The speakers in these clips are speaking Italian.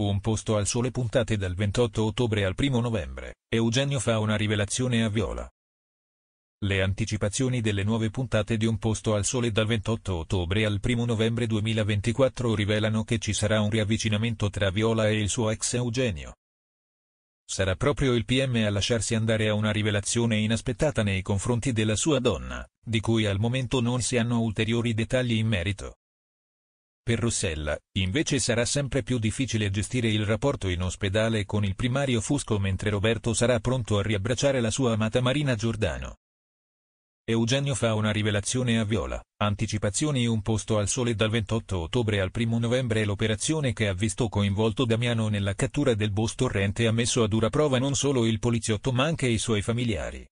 Un posto al sole puntate dal 28 ottobre al 1 novembre, Eugenio fa una rivelazione a Viola. Le anticipazioni delle nuove puntate di Un posto al sole dal 28 ottobre al 1 novembre 2024 rivelano che ci sarà un riavvicinamento tra Viola e il suo ex Eugenio. Sarà proprio il PM a lasciarsi andare a una rivelazione inaspettata nei confronti della sua donna, di cui al momento non si hanno ulteriori dettagli in merito. Per Rossella, invece sarà sempre più difficile gestire il rapporto in ospedale con il primario Fusco mentre Roberto sarà pronto a riabbracciare la sua amata Marina Giordano. Eugenio fa una rivelazione a Viola, anticipazioni un posto al sole dal 28 ottobre al 1 novembre l'operazione che ha visto coinvolto Damiano nella cattura del boss torrente ha messo a dura prova non solo il poliziotto ma anche i suoi familiari.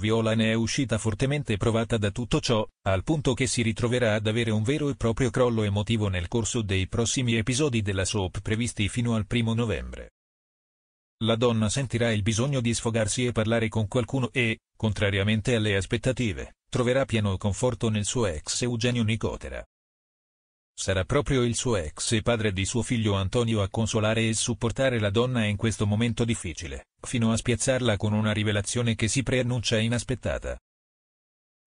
Viola ne è uscita fortemente provata da tutto ciò, al punto che si ritroverà ad avere un vero e proprio crollo emotivo nel corso dei prossimi episodi della soap previsti fino al primo novembre. La donna sentirà il bisogno di sfogarsi e parlare con qualcuno e, contrariamente alle aspettative, troverà pieno conforto nel suo ex Eugenio Nicotera. Sarà proprio il suo ex padre di suo figlio Antonio a consolare e supportare la donna in questo momento difficile, fino a spiazzarla con una rivelazione che si preannuncia inaspettata.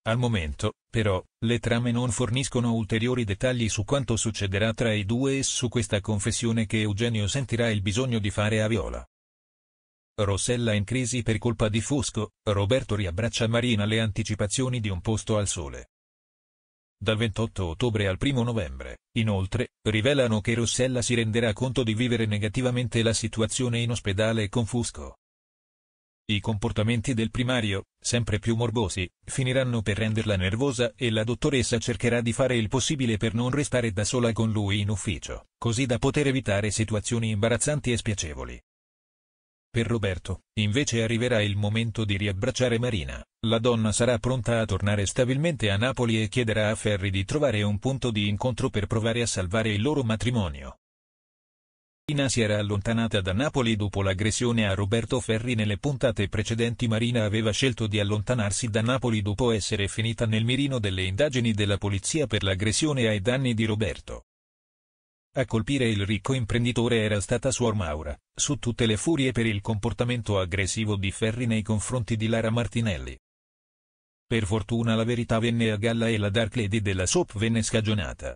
Al momento, però, le trame non forniscono ulteriori dettagli su quanto succederà tra i due e su questa confessione che Eugenio sentirà il bisogno di fare a Viola. Rossella in crisi per colpa di Fusco, Roberto riabbraccia Marina le anticipazioni di un posto al sole dal 28 ottobre al 1 novembre, inoltre, rivelano che Rossella si renderà conto di vivere negativamente la situazione in ospedale con Fusco. I comportamenti del primario, sempre più morbosi, finiranno per renderla nervosa e la dottoressa cercherà di fare il possibile per non restare da sola con lui in ufficio, così da poter evitare situazioni imbarazzanti e spiacevoli. Per Roberto, invece arriverà il momento di riabbracciare Marina, la donna sarà pronta a tornare stabilmente a Napoli e chiederà a Ferri di trovare un punto di incontro per provare a salvare il loro matrimonio. Marina si era allontanata da Napoli dopo l'aggressione a Roberto Ferri nelle puntate precedenti Marina aveva scelto di allontanarsi da Napoli dopo essere finita nel mirino delle indagini della polizia per l'aggressione ai danni di Roberto. A colpire il ricco imprenditore era stata Suor Maura, su tutte le furie per il comportamento aggressivo di Ferri nei confronti di Lara Martinelli. Per fortuna la verità venne a galla e la Dark Lady della soap venne scagionata,